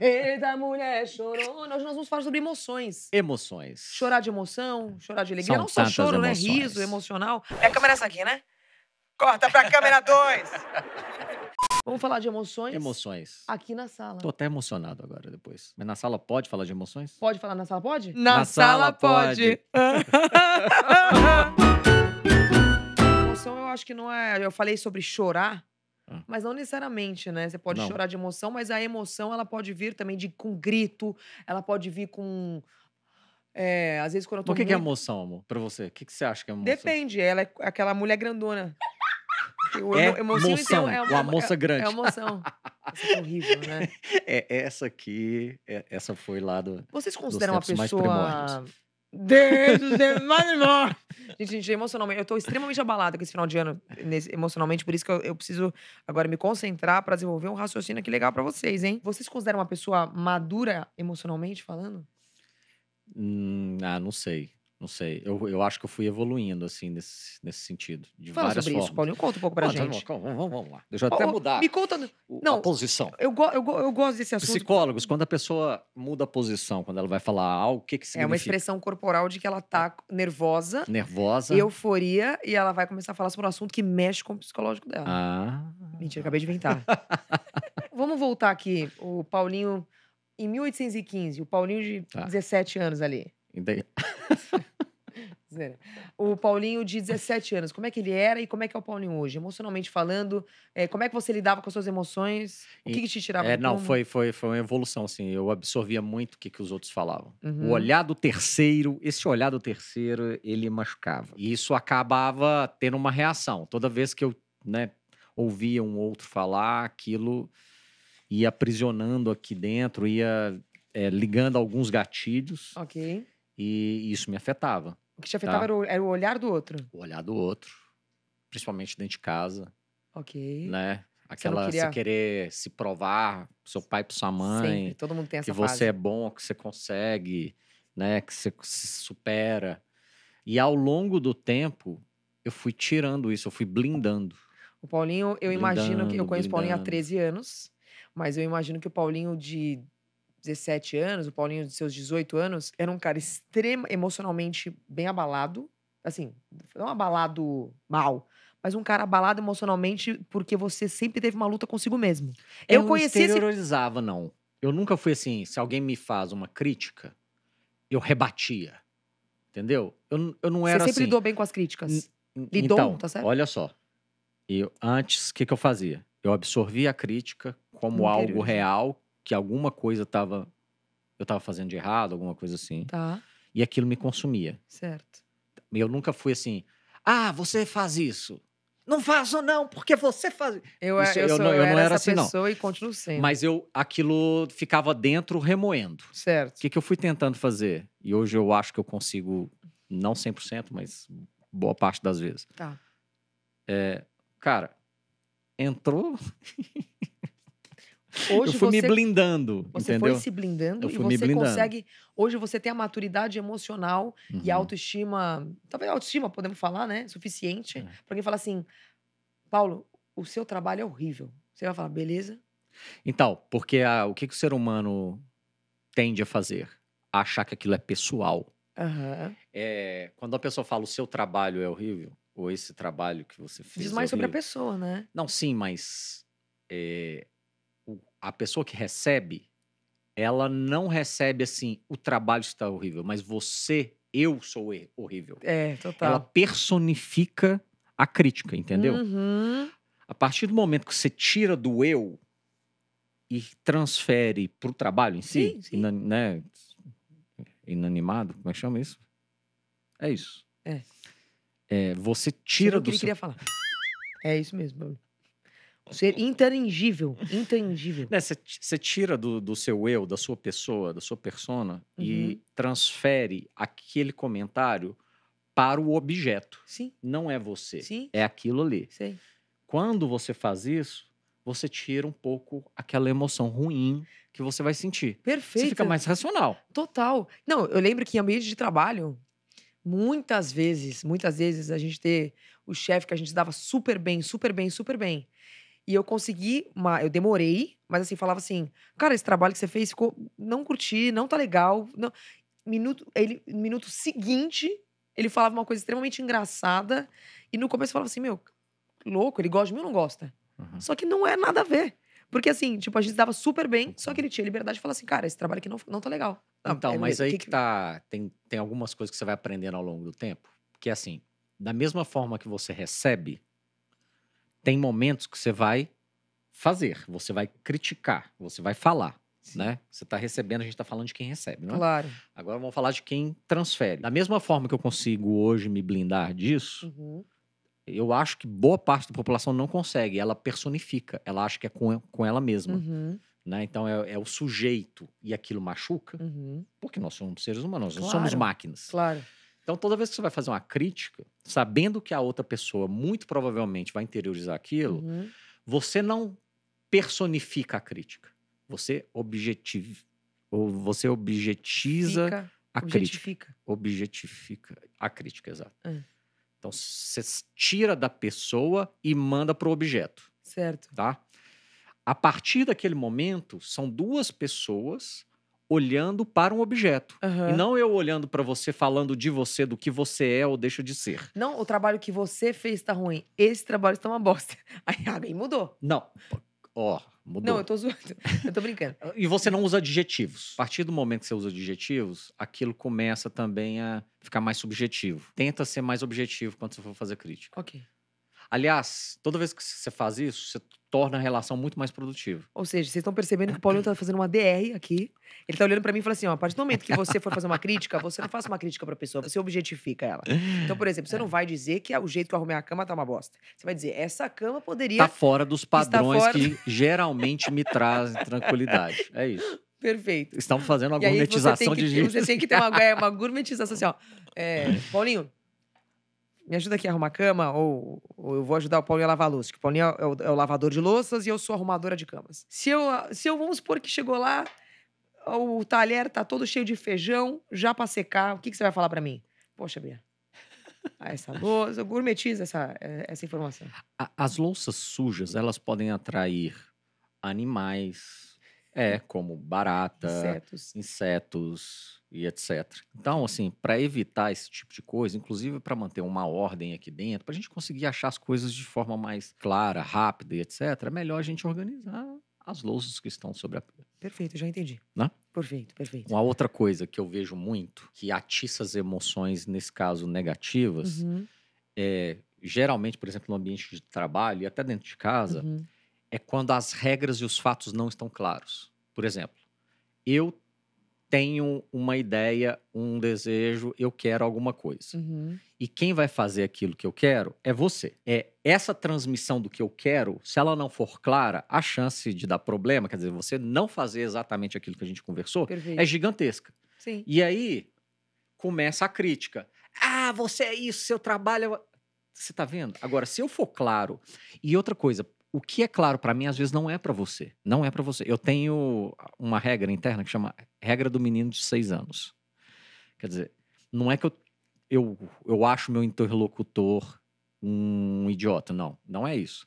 Eita, mulher chorou. Hoje nós vamos falar sobre emoções. Emoções. Chorar de emoção, chorar de alegria. São Não só choro, né? emoções. né? Riso, emocional. É a câmera essa aqui, né? Corta pra câmera 2! Vamos falar de emoções? Emoções. Aqui na sala. Tô até emocionado agora, depois. Mas na sala pode falar de emoções? Pode falar na sala, pode? Na, na sala, sala, pode. pode. Emoção, eu acho que não é... Eu falei sobre chorar, Hum. Mas não necessariamente, né? Você pode não. chorar de emoção, mas a emoção ela pode vir também de, com grito, ela pode vir com. É, às vezes quando eu tô. O que, muito... que é emoção, amor, pra você? O que, que você acha que é emoção? Depende, ela é aquela mulher grandona. O é emoção, é emoção é uma, uma, moça é, grande. É, emoção. Essa é horrível, né? É, essa aqui, é, essa foi lá do. Vocês consideram uma pessoa Mais Deus é Gente, gente, emocionalmente, eu tô extremamente abalada com esse final de ano, nesse, emocionalmente, por isso que eu, eu preciso agora me concentrar para desenvolver um raciocínio aqui legal para vocês, hein? Vocês consideram uma pessoa madura emocionalmente falando? Hum, ah, não sei. Não sei. Eu, eu acho que eu fui evoluindo, assim, nesse, nesse sentido. De Fala várias sobre formas. isso, Paulinho. Conta um pouco pra tá gente. Calma, vamos, vamos lá. Deixa eu até oh, mudar. Me conta. não, a posição. Eu, go, eu, eu gosto desse assunto. Psicólogos, quando a pessoa muda a posição, quando ela vai falar algo, o que, que significa? É uma expressão corporal de que ela tá nervosa. Nervosa. Euforia. E ela vai começar a falar sobre um assunto que mexe com o psicológico dela. Ah. Mentira, acabei de inventar. vamos voltar aqui. O Paulinho, em 1815, o Paulinho de tá. 17 anos ali. Entendi. o Paulinho de 17 anos, como é que ele era e como é que é o Paulinho hoje? Emocionalmente falando, é, como é que você lidava com as suas emoções? O que, que te tirava é, Não, foi, foi, foi uma evolução, assim. Eu absorvia muito o que, que os outros falavam. Uhum. O olhar do terceiro, esse olhar do terceiro, ele machucava. E isso acabava tendo uma reação. Toda vez que eu né, ouvia um outro falar, aquilo ia aprisionando aqui dentro, ia é, ligando alguns gatilhos. Ok. E isso me afetava. O que te afetava tá? era, o, era, o, olhar do outro? O olhar do outro. Principalmente dentro de casa. Ok. Né? Aquela, você, queria... você querer se provar, seu pai pra sua mãe. Sempre. Todo mundo tem essa Que fase. você é bom, que você consegue, né? Que você se supera. E ao longo do tempo, eu fui tirando isso, eu fui blindando. O Paulinho, eu blindando, imagino que. Eu conheço blindando. o Paulinho há 13 anos, mas eu imagino que o Paulinho de 17 anos, o Paulinho de seus 18 anos, era um cara extremo, emocionalmente bem abalado. Assim, não abalado mal, mas um cara abalado emocionalmente porque você sempre teve uma luta consigo mesmo. Eu, eu conheci. Eu não exteriorizava, esse... não. Eu nunca fui assim. Se alguém me faz uma crítica, eu rebatia. Entendeu? Eu, eu não era assim. Você sempre assim. lidou bem com as críticas. N lidou, então, tá certo? Olha só. Eu, antes, o que, que eu fazia? Eu absorvia a crítica como algo real que alguma coisa tava eu tava fazendo de errado, alguma coisa assim. Tá. E aquilo me consumia. Certo. Eu nunca fui assim, ah, você faz isso. Não faço não, porque você faz. Eu, isso, eu, eu, sou, não, eu, eu era não era assim pessoa não. e continuo sendo. Mas eu aquilo ficava dentro remoendo. Certo. O que, que eu fui tentando fazer? E hoje eu acho que eu consigo não 100%, mas boa parte das vezes. Tá. É, cara, entrou Hoje eu fui você, me blindando. Você entendeu? foi se blindando e você consegue. Hoje você tem a maturidade emocional uhum. e a uhum. autoestima. Talvez a autoestima, podemos falar, né? Suficiente. É. Pra quem falar assim: Paulo, o seu trabalho é horrível. Você vai falar, beleza? Então, porque a, o que, que o ser humano tende a fazer? A achar que aquilo é pessoal. Uhum. É, quando a pessoa fala o seu trabalho é horrível, ou esse trabalho que você fez. Diz é mais é sobre a pessoa, né? Não, sim, mas. É, a pessoa que recebe, ela não recebe assim, o trabalho está horrível, mas você, eu sou horrível. É, total. Ela personifica a crítica, entendeu? Uhum. A partir do momento que você tira do eu e transfere para o trabalho em si, sim, sim. né? inanimado, como é que chama isso? É isso. É. é você é tira do. Que ele seu... queria falar. É isso mesmo. Ser intangível. Intangível. Né, você tira do, do, seu eu, da sua pessoa, da sua persona, uhum. e transfere aquele comentário para o objeto. Sim. Não é você. Sim. É aquilo ali. Sim. Quando você faz isso, você tira um pouco aquela emoção ruim que você vai sentir. Perfeito. Você fica mais racional. Total. Não, eu lembro que em ambiente de trabalho, muitas vezes, muitas vezes a gente ter o chefe que a gente dava super bem, super bem, super bem. E eu consegui uma. Eu demorei, mas assim, falava assim: cara, esse trabalho que você fez ficou. Não curti, não tá legal. Não. Minuto, ele, no minuto seguinte, ele falava uma coisa extremamente engraçada. E no começo eu falava assim: meu, louco, ele gosta de mim ou não gosta? Uhum. Só que não é nada a ver. Porque assim, tipo, a gente dava super bem, só que ele tinha liberdade de falar assim: cara, esse trabalho aqui não, não tá legal. então, mas aí que, que tá. Tem, tem algumas coisas que você vai aprendendo ao longo do tempo. Que é assim: da mesma forma que você recebe, tem momentos que você vai fazer, você vai criticar, você vai falar. Né? Você está recebendo, a gente está falando de quem recebe, não é? Claro. Agora vamos falar de quem transfere. Da mesma forma que eu consigo hoje me blindar disso, uhum. eu acho que boa parte da população não consegue. Ela personifica, ela acha que é com, com ela mesma. Uhum. Né? Então é, é, o sujeito e aquilo machuca, uhum. porque nós somos seres humanos, claro. nós somos máquinas. Claro. Então, toda vez que você vai fazer uma crítica, sabendo que a outra pessoa muito provavelmente vai interiorizar aquilo, uhum. você não personifica a crítica. Você objetiva, ou você objetiza Fica, a objetifica. crítica. Objetifica a crítica, exato. Uhum. Então, você tira da pessoa e manda para o objeto. Certo. Tá? A partir daquele momento, são duas pessoas olhando para um objeto. Uhum. E não eu olhando para você, falando de você, do que você é ou deixa de ser. Não, o trabalho que você fez está ruim. Esse trabalho está uma bosta. Aí alguém mudou. Não. Ó, oh, mudou. Não, eu tô zoando. Eu tô brincando. e você não usa adjetivos. A partir do momento que você usa adjetivos, aquilo começa também a ficar mais subjetivo. Tenta ser mais objetivo quando você for fazer crítica. Ok. Aliás, toda vez que você faz isso, você torna a relação muito mais produtiva. Ou seja, vocês estão percebendo que o Paulinho está fazendo uma DR aqui. Ele está olhando para mim e fala assim: ó, a partir do momento que você for fazer uma crítica, você não faz uma crítica para a pessoa, você objetifica ela. Então, por exemplo, você é. não vai dizer que é o jeito que eu arrumei a cama tá uma bosta. Você vai dizer: essa cama poderia. Tá fora dos padrões fora... que geralmente me trazem tranquilidade. É isso. Perfeito. Estamos fazendo uma e gourmetização aí você tem que, de Você tem que ter uma, é, uma gourmetização assim, ó. É, Paulinho, me ajuda aqui a arrumar a cama, ou, ou, eu vou ajudar o Paulinho a lavar a louça, que o Paulinho é o, é o, lavador de louças e eu sou arrumadora de camas. Se eu, se eu, vamos supor que chegou lá, o talher tá todo cheio de feijão, já para secar, o que, que você vai falar para mim? Poxa, Bia, ah, essa louça, gourmetiza essa, é, essa informação. As louças sujas, elas podem atrair animais, é, como barata, insetos, insetos e etc. Então, assim, para evitar esse tipo de coisa, inclusive para manter uma ordem aqui dentro, para a gente conseguir achar as coisas de forma mais clara, rápida e etc., é melhor a gente organizar as louças que estão sobre a pia. Perfeito, já entendi. Né? Perfeito, perfeito. Uma outra coisa que eu vejo muito, que atiça as emoções, nesse caso, negativas, uhum. é geralmente, por exemplo, no ambiente de trabalho e até dentro de casa, uhum. é quando as regras e os fatos não estão claros. Por exemplo, eu tenho uma ideia, um desejo, eu quero alguma coisa. Uhum. E quem vai fazer aquilo que eu quero é você. É essa transmissão do que eu quero, se ela não for clara, a chance de dar problema, quer dizer, você não fazer exatamente aquilo que a gente conversou, é Perfeito. é gigantesca. Sim. E aí começa a crítica. Ah, você é isso, seu trabalho é... Você está vendo? Agora, se eu for claro. E outra coisa, o que é claro para mim, às vezes, não é para você. Não é para você. Eu tenho uma regra interna que chama regra do menino de seis anos. Quer dizer, não é que eu, eu, eu acho meu interlocutor um idiota. Não, não é isso.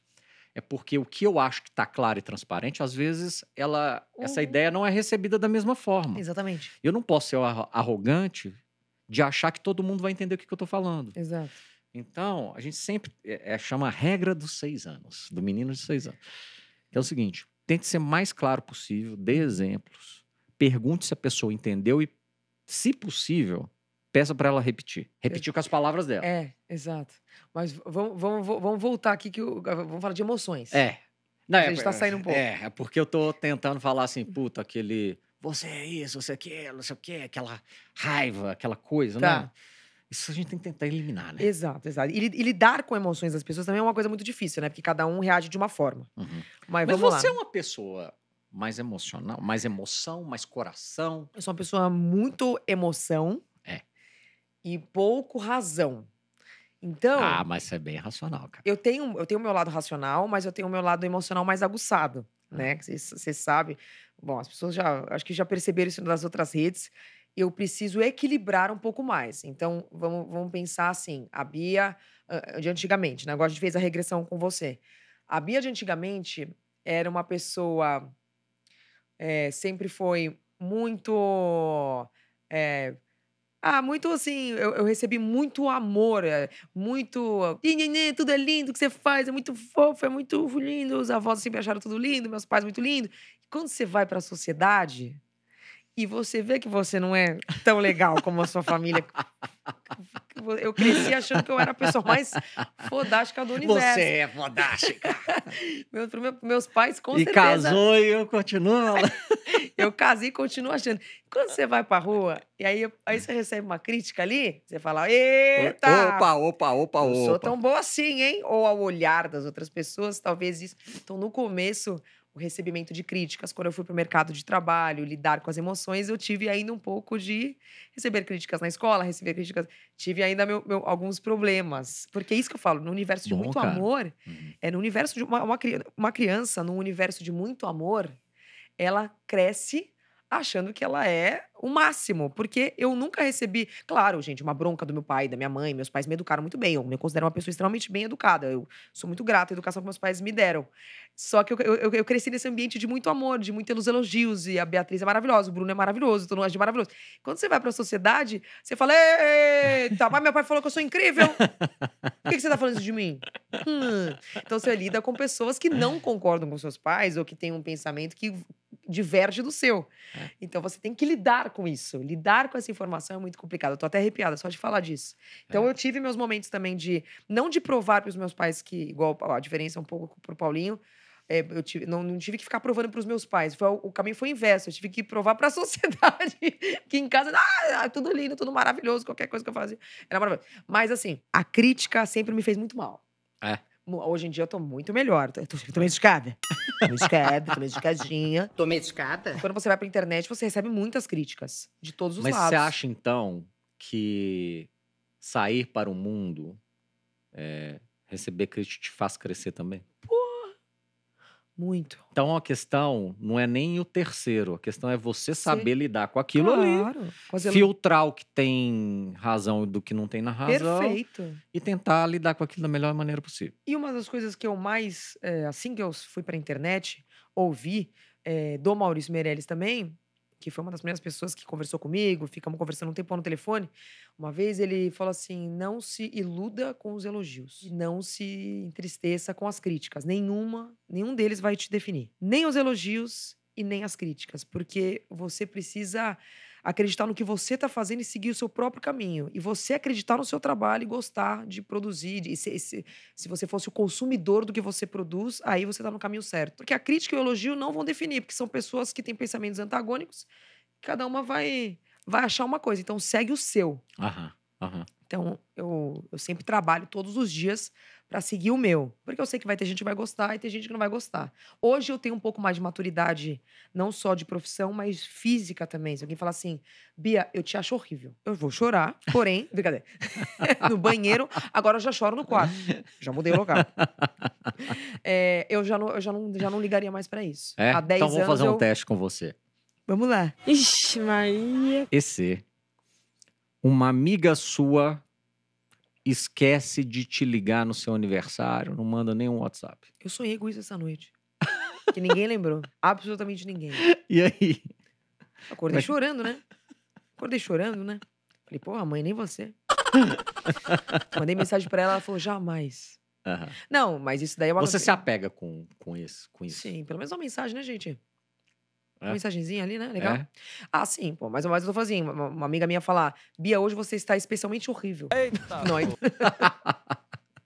É porque o que eu acho que está claro e transparente, às vezes, ela, uhum. essa ideia não é recebida da mesma forma. Exatamente. Eu não posso ser arrogante de achar que todo mundo vai entender o que, que eu estou falando. Exato. Então, a gente sempre é, é, chama a regra dos seis anos, do menino de seis anos. Que é o seguinte: tente ser mais claro possível, dê exemplos, pergunte se a pessoa entendeu e, se possível, peça para ela repetir. Repetir com as palavras dela. É, exato. Mas vamos, vamos, vamos voltar aqui que eu, vamos falar de emoções. É. Não, a gente está é, saindo um pouco. É, é porque eu estou tentando falar assim, puta, aquele você é isso, você é aquilo, não sei o quê, aquela raiva, aquela coisa, tá. né? Isso a gente tem que tentar eliminar, né? Exato, exato. E, e, lidar com emoções das pessoas também é uma coisa muito difícil, né? Porque cada um reage de uma forma. Uhum. Mas, Mas você lá. é uma pessoa mais emocional, mais emoção, mais coração. Eu sou uma pessoa muito emoção é. e pouco razão. Então. Ah, mas você é bem racional, cara. Eu tenho, eu tenho o meu lado racional, mas eu tenho o meu lado emocional mais aguçado, hum. né? Você uhum. sabe. Bom, as pessoas já. Acho que já perceberam isso nas outras redes eu preciso equilibrar um pouco mais. Então, vamos, vamos pensar assim: a Bia de antigamente, né? agora a gente fez a regressão com você. A Bia de antigamente era uma pessoa. É, sempre foi muito. É, ah, muito assim, eu, eu, recebi muito amor, eh, muito. Tudo é lindo que você faz, é muito fofo, é muito lindo. Os avós sempre acharam tudo lindo, meus pais muito lindo. E quando você vai para a sociedade, e você vê que você não é tão legal como a sua família. Eu cresci achando que eu era a pessoa mais fodástica do universo. Você é fodástica. Meu, meu, meus pais, com e certeza. E casou e eu continuo. eu casei e continuo achando. Quando você vai pra rua e aí, aí você recebe uma crítica ali, você fala: eita! Opa, opa, opa, opa. Não sou tão boa assim, hein? Ou ao olhar das outras pessoas, talvez isso. Então, no começo, recebimento de críticas. Quando eu fui para o mercado de trabalho, lidar com as emoções, eu tive ainda um pouco de receber críticas na escola, receber críticas. Tive ainda meu, meu, alguns problemas. Porque é isso que eu falo, no universo de Bom, muito cara. amor, uhum. é no universo de uma, uma, uma criança, num universo de muito amor, ela cresce achando que ela é o máximo, porque eu nunca recebi, claro, gente, uma bronca do meu pai, da minha mãe, meus pais me educaram muito bem, eu me considero uma pessoa extremamente bem educada, eu sou muito grata à educação que meus pais me deram. Só que eu, eu, eu cresci nesse ambiente de muito amor, de muitos elogios, e a Beatriz é maravilhosa, o Bruno é maravilhoso, todo mundo é maravilhoso. Quando você vai para a sociedade, você fala, eita, mas meu pai falou que eu sou incrível, por que, que você está falando isso de mim? Hum. Então você lida com pessoas que não concordam com seus pais, ou que têm um pensamento que diverge do seu. É. Então você tem que lidar com isso. Lidar com essa informação é muito complicado. Eu tô até arrepiada só de falar disso. Então é. eu tive meus momentos também de não de provar para os meus pais que igual a diferença é um pouco pro Paulinho, é, eu tive, não, não, tive que ficar provando para os meus pais. Foi, o caminho foi inverso. Eu tive que provar para a sociedade que em casa, ah, tudo lindo, tudo maravilhoso, qualquer coisa que eu fazia era maravilhoso. Mas assim, a crítica sempre me fez muito mal. É. Hoje em dia eu tô muito melhor. Eu tô, eu tô medicada. tô medicada, tô medicadinha. Tô medicada? Quando você vai pra internet, você recebe muitas críticas de todos os Mas lados. Mas você acha, então, que sair para o mundo, é, receber crítica te faz crescer também? Pô, muito. Então a questão não é nem o terceiro, a questão é você saber Sim. lidar com aquilo claro, ali, filtrar o que tem razão do que não tem na razão. Perfeito. E tentar lidar com aquilo da melhor maneira possível. E uma das coisas que eu mais, é, assim que eu fui para a internet, ouvi é, do Maurício Meirelles também, que foi uma das primeiras pessoas que conversou comigo, ficamos conversando um tempo no telefone. Uma vez ele falou assim: não se iluda com os elogios, não se entristeça com as críticas. Nenhuma, nenhum deles vai te definir. Nem os elogios e nem as críticas, porque você precisa acreditar no que você está fazendo e seguir o seu próprio caminho. E você acreditar no seu trabalho e gostar de produzir. se, se, se, você fosse o consumidor do que você produz, aí você está no caminho certo. Porque a crítica e o elogio não vão definir, porque são pessoas que têm pensamentos antagônicos, cada uma vai, vai achar uma coisa. Então segue o seu. Aham. Uhum. Então, eu, eu sempre trabalho todos os dias para seguir o meu, porque eu sei que vai ter gente que vai gostar e tem gente que não vai gostar. Hoje eu tenho um pouco mais de maturidade, não só de profissão, mas física também. Se alguém falar assim, Bia, eu te acho horrível, eu vou chorar, porém, brincadeira, no banheiro, agora eu já choro no quarto. Já mudei o lugar. É, eu já não, eu já não, já não ligaria mais para isso. É? Há 10 então vou fazer um eu... teste com você. Vamos lá. Ixi, Maria. Esse uma amiga sua esquece de te ligar no seu aniversário, não manda nenhum WhatsApp. Eu sonhei com isso essa noite. que ninguém lembrou. Absolutamente ninguém. E aí? Acordei Mas... chorando, né? Acordei chorando, né? Falei, pô, mãe, nem você. Mandei mensagem para ela, ela falou, jamais. Uhum. Não, mas isso daí é uma Você se apega com, com, isso, com isso? Sim, pelo menos uma mensagem, né, gente? É. Mensagenzinha ali, né? É. Legal. É. Ah, sim, pô. Mas, mas eu tô fazendo assim, uma, uma, amiga minha falar, Bia, hoje você está especialmente horrível. Eita! Nós.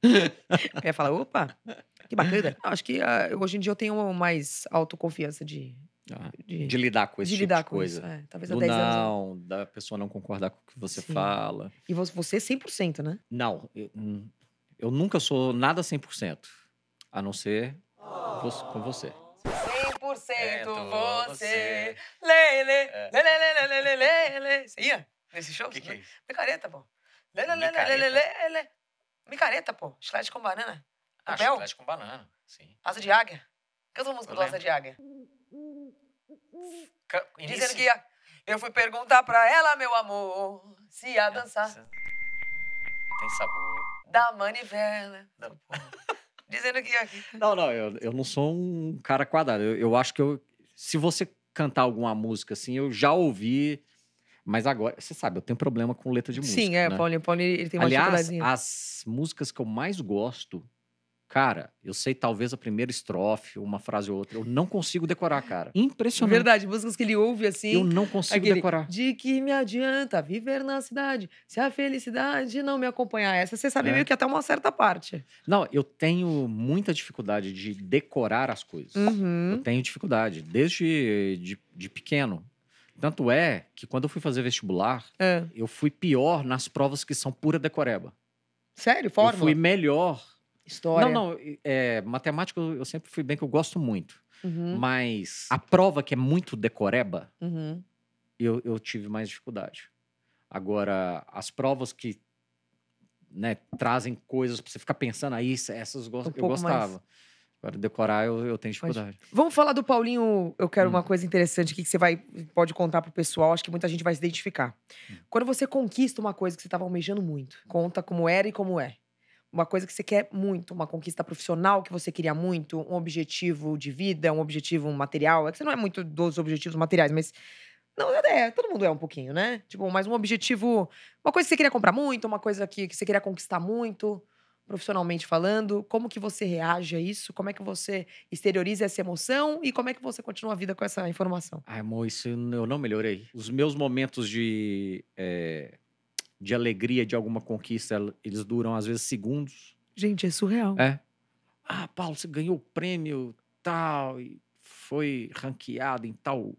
eu ia falar, opa, que bacana. Não, acho que uh, hoje em dia eu tenho mais autoconfiança de ah, de, de, lidar com esse de tipo lidar de coisa. Isso, é. Talvez há 10 não, anos. da pessoa não concordar com o que você Sim. fala. E você 100%, é né? Não, eu, hum, eu nunca sou nada 100%, a não ser com você. 100% você. É, é. Lê, lê, lê, lê, lê, lê, lê, lê. Você ia nesse show? O que, que é isso? Micareta, pô. Lê, lê, lê, lê, lê, lê, lê. Micareta, pô. Chiclete com banana. Ah, chiclete com banana, sim. Asa de águia. Canta uma música do Asa de águia. Dizendo que ia... Eu fui perguntar pra ela, meu amor, se ia dançar. Tem sabor. Da manivela. Da dizendo que. Não, não, eu, eu não sou um cara quadrado. Eu, eu acho que eu. Se você cantar alguma música assim, eu já ouvi. Mas agora, você sabe, eu tenho problema com letra de música. Sim, é, né? Paulinho, Paulinho ele tem uma Aliás, as músicas que eu mais gosto Cara, eu sei talvez a primeira estrofe, uma frase ou outra. Eu não consigo decorar, cara. Impressionante. Verdade, músicas que ele ouve assim. Eu não consigo aquele, decorar. De que me adianta viver na cidade se a felicidade não me acompanhar? Essa você sabe é. meio que até uma certa parte. Não, eu tenho muita dificuldade de decorar as coisas. Uhum. Eu tenho dificuldade, desde de, de pequeno. Tanto é que quando eu fui fazer vestibular, é. eu fui pior nas provas que são pura decoreba. Sério? Fórmula? Eu fui melhor História? Não, não. É, matemática eu sempre fui bem, que eu gosto muito. Uhum. Mas a prova que é muito decoreba, uhum. eu, eu tive mais dificuldade. Agora, as provas que né, trazem coisas para você ficar pensando aí, ah, essas um eu gostava. Mais... Agora, decorar eu, eu tenho dificuldade. Pode. Vamos falar do Paulinho. Eu quero hum. uma coisa interessante aqui que você vai, pode contar pro pessoal. Acho que muita gente vai se identificar. Hum. Quando você conquista uma coisa que você estava almejando muito, conta como era e como é uma coisa que você quer muito, uma conquista profissional que você queria muito, um objetivo de vida, um objetivo material. É que você não é muito dos objetivos materiais, mas. Não, é, é, todo mundo é um pouquinho, né? Tipo, mas um objetivo. Uma coisa que você queria comprar muito, uma coisa que, que você queria conquistar muito, profissionalmente falando. Como que você reage a isso? Como é que você exterioriza essa emoção? E como é que você continua a vida com essa informação? Ai, amor, isso eu não melhorei. Os meus momentos de. É de alegria de alguma conquista, eles duram às vezes segundos. Gente, é surreal. É. Ah, Paulo, você ganhou o prêmio tal e foi ranqueado em tal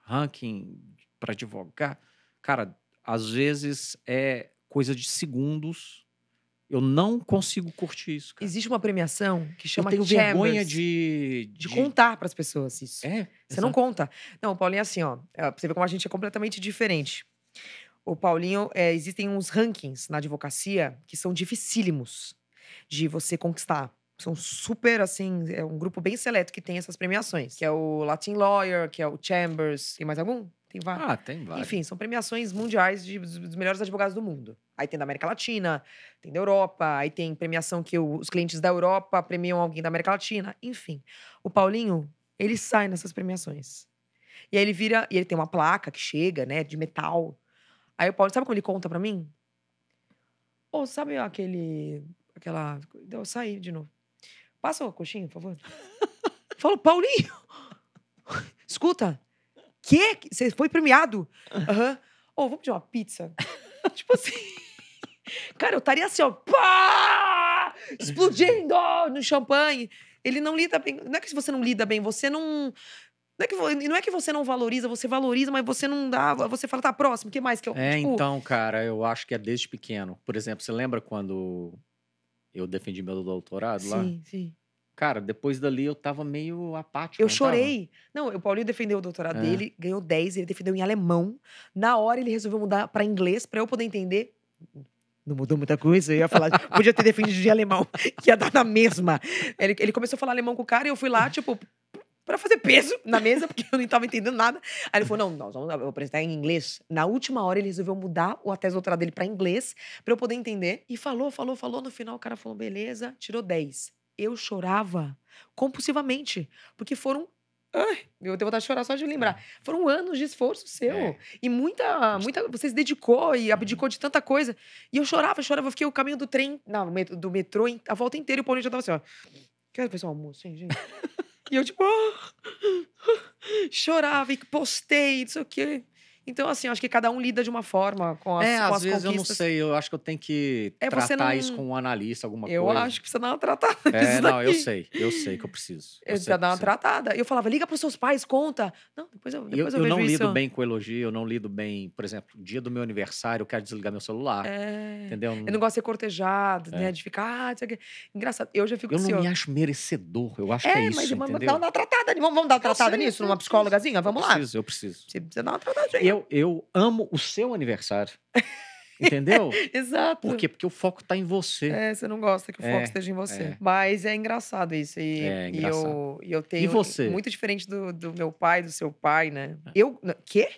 ranking para advogar. Cara, às vezes é coisa de segundos. Eu não consigo curtir isso. Cara. Existe uma premiação que chama Eu tenho Chambers, vergonha de, de, de contar para as pessoas isso. É. Você exato. não conta. Não, Paulinho, é assim, ó. É, você vê como a gente é completamente diferente o Paulinho, é, existem uns rankings na advocacia que são dificílimos de você conquistar. São super, assim, é um grupo bem seleto que tem essas premiações. Que é o Latin Lawyer, que é o Chambers. Tem mais algum? Tem vários. Ah, tem vários. Enfim, são premiações mundiais de, dos melhores advogados do mundo. Aí tem da América Latina, tem da Europa, aí tem premiação que os clientes da Europa premiam alguém da América Latina. Enfim, o Paulinho, ele sai nessas premiações. E aí ele vira, e ele tem uma placa que chega, né, de metal, Aí o Paulo, sabe como ele conta pra mim? Ou oh, sabe aquele. aquela. Eu saí de novo. Passa uma coxinha, por favor. Fala, Paulinho! Escuta! Que? Você foi premiado? Aham. Uhum. Ou oh, vamos pedir uma pizza? tipo assim. Cara, eu estaria assim, ó. Pá! Explodindo no champanhe. Ele não lida bem. Não é que se você não lida bem, você não não é, que, não é que você não valoriza, você valoriza, mas você não dá. Você fala, tá próximo, o que mais que eu. É, tipo... então, cara, eu acho que é desde pequeno. Por exemplo, você lembra quando eu defendi meu doutorado sim, lá? Sim, sim. Cara, depois dali eu tava meio apático. Eu chorei. Não, o Paulinho defendeu o doutorado é. dele, ganhou 10, ele defendeu em alemão. Na hora ele resolveu mudar para inglês para eu poder entender. Não mudou muita coisa, eu ia falar, podia ter defendido de alemão, que ia dar na mesma. Ele, ele começou a falar alemão com o cara e eu fui lá, tipo, para fazer peso na mesa, porque eu não estava entendendo nada. Aí ele falou: não, nós vamos apresentar em inglês. Na última hora, ele resolveu mudar o até doutorado dele para inglês, para eu poder entender. E falou, falou, falou. No final, o cara falou: beleza, tirou 10. Eu chorava compulsivamente, porque foram Ai, eu tenho vontade de chorar só de lembrar. É. Foram anos de esforço seu. É. E muita, muita. Você se dedicou e abdicou de tanta coisa. E eu chorava, chorava. Eu fiquei o caminho do trem, não, do metrô, a volta inteira. E o Paulinho já tava assim, ó. Quer ver um almoço, hein, gente? E eu, tipo, oh! chorava e postei, não sei o quê. Então, assim, eu acho que cada um lida de uma forma com as É, com às as vezes conquistas. eu não sei, eu acho que eu tenho que é, tratar não... isso com um analista, alguma eu coisa. Eu acho que você dá uma tratada É, não, eu sei, eu sei que eu preciso. Eu, eu dar uma tratada. Eu falava, liga para os seus pais, conta. Não, depois eu depois Eu, eu, eu não lido bem com elogio, eu não lido bem, por exemplo, dia do meu aniversário, eu quero desligar meu celular, é... entendeu? Eu não gosto de ser cortejado, né, é. né, de ficar, ah, isso Engraçado, eu já fico Eu não me acho merecedor, eu acho que é, é isso, É, entendeu? Mas dá uma tratada, vamos, vamos dar uma tratada nisso, numa psicólogazinha, vamos lá. Eu preciso, eu preciso. Você precisa dar uma tratada aí eu, eu amo o seu aniversário. Entendeu? Exato. Por quê? Porque o foco está em você. É, você não gosta que o é, foco esteja em você. É. Mas é engraçado isso. E, é engraçado. E eu, e eu tenho. E você? Muito diferente do, do meu pai, do seu pai, né? É. Eu. Quê?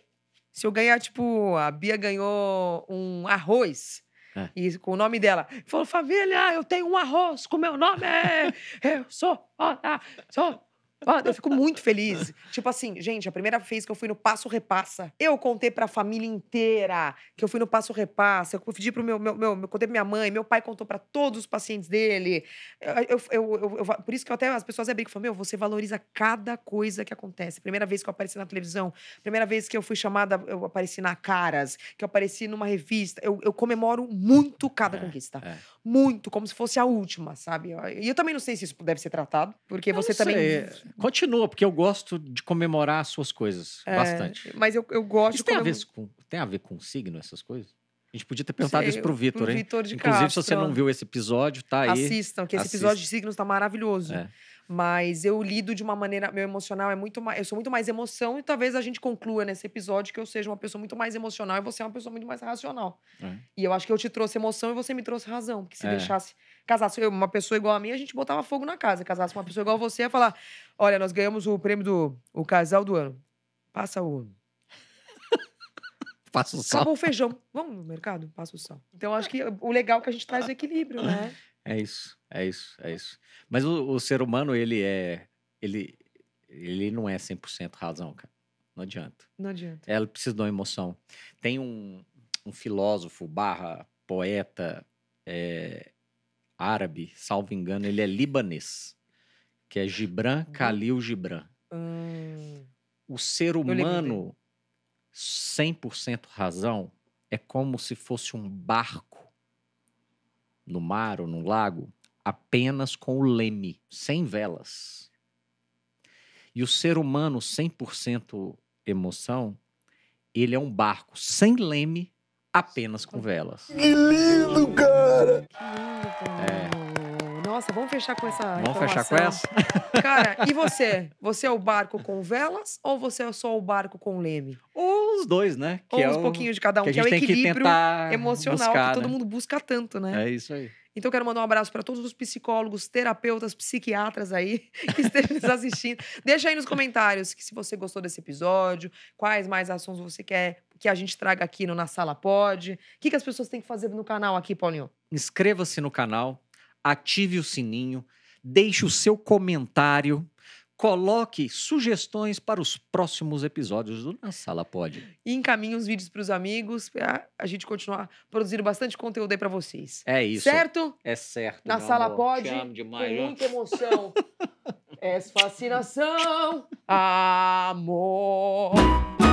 Se eu ganhar, tipo, a Bia ganhou um arroz. É. E com o nome dela. Falou, família, eu tenho um arroz com meu nome. É... eu sou. Ah, sou ah, eu fico muito feliz. tipo assim, gente, a primeira vez que eu fui no Passo Repassa, eu contei pra família inteira que eu fui no Passo Repassa. Eu pedi pro meu. meu, meu, contei pra minha mãe, meu pai contou pra todos os pacientes dele. Eu, eu, eu, eu por isso que até as pessoas é e que meu, você valoriza cada coisa que acontece. Primeira vez que eu apareci na televisão, primeira vez que eu fui chamada, eu apareci na Caras, que eu apareci numa revista. Eu, eu comemoro muito cada é, conquista. É. Muito, como se fosse a última, sabe? E eu também não sei se isso deve ser tratado, porque eu você também Continua, porque eu gosto de comemorar as suas coisas. É, bastante. Mas eu, eu gosto isso de tem a, ver com, tem a ver com signo, essas coisas? A gente podia ter perguntado Sei, isso pro Vitor, hein? Vitor de Inclusive, Castro. se você não viu esse episódio, tá aí. Assistam, que esse episódio de signos tá maravilhoso. É. Mas eu lido de uma maneira. Meu emocional é muito mais. Eu sou muito mais emoção e talvez a gente conclua nesse episódio que eu seja uma pessoa muito mais emocional e você é uma pessoa muito mais racional. É. E eu acho que eu te trouxe emoção e você me trouxe razão. Porque se é. deixasse casasse uma pessoa igual a mim, a gente botava fogo na casa. Casasse uma pessoa igual a você, ia falar: olha, nós ganhamos o prêmio do o casal do ano. Passa o. Passa o sal. Acabou o feijão. Vamos no mercado? Passa o sal. Então, acho que o legal é que a gente traz o equilíbrio, né? É isso, é isso, é isso. Mas o, o ser humano, ele é. Ele, ele não é 100% razão, cara. Não adianta. Não adianta. Ela precisa de uma emoção. Tem um, um filósofo barra poeta é, árabe, salvo engano, ele é libanês, que é Gibran uhum. Khalil Gibran. Hum. O ser humano, 100% razão, é como se fosse um barco no mar ou num lago, apenas com o leme, sem velas. E o ser humano, 100% emoção, ele é um barco sem leme apenas com velas. Que lindo, cara! Que lindo, cara. É. Nossa, vamos fechar com essa. Vamos fechar com essa? Cara, e você? Você é o barco com velas ou você é só o barco com leme? Ou os dois, né? Que ou é um pouquinho de cada um, que, que é o equilíbrio que emocional buscar, que todo né? mundo busca tanto, né? É isso aí. Então, eu quero mandar um abraço para todos os psicólogos, terapeutas, psiquiatras aí que estejam nos assistindo. Deixa aí nos comentários que se você gostou desse episódio, quais mais assuntos você quer que a gente traga aqui no Na Sala Pode? O que, que as pessoas têm que fazer no canal aqui, Paulinho? Inscreva-se no canal, ative o sininho, deixe o seu comentário coloque sugestões para os próximos episódios do Na Sala Pode. E encaminhe os vídeos para os amigos para a gente continuar produzindo bastante conteúdo aí para vocês. É isso. Certo? É certo. Na Sala amor. Pode. Te demais, com muita emoção. é fascinação, amor.